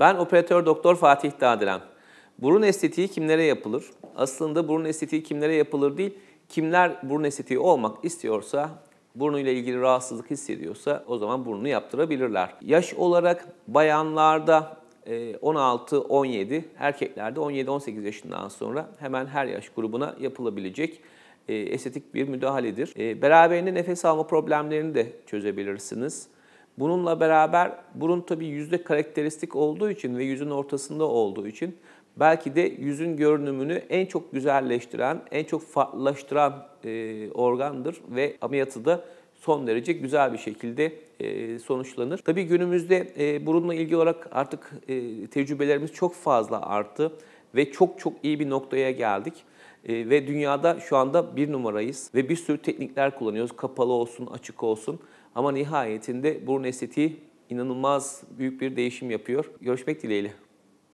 Ben operatör doktor Fatih Dadiren. Burun estetiği kimlere yapılır? Aslında burun estetiği kimlere yapılır değil, kimler burun estetiği olmak istiyorsa, burnuyla ilgili rahatsızlık hissediyorsa o zaman burnunu yaptırabilirler. Yaş olarak bayanlarda 16-17, e, erkeklerde 17-18 yaşından sonra hemen her yaş grubuna yapılabilecek e, estetik bir müdahaledir. E, beraberinde nefes alma problemlerini de çözebilirsiniz. Bununla beraber burun tabii yüzde karakteristik olduğu için ve yüzün ortasında olduğu için belki de yüzün görünümünü en çok güzelleştiren, en çok farklılaştıran e, organdır ve ameliyatı da son derece güzel bir şekilde e, sonuçlanır. Tabii günümüzde e, burunla ilgili olarak artık e, tecrübelerimiz çok fazla arttı ve çok çok iyi bir noktaya geldik. E, ve dünyada şu anda bir numarayız ve bir sürü teknikler kullanıyoruz. Kapalı olsun, açık olsun. Ama nihayetinde burun estetiği inanılmaz büyük bir değişim yapıyor. Görüşmek dileğiyle.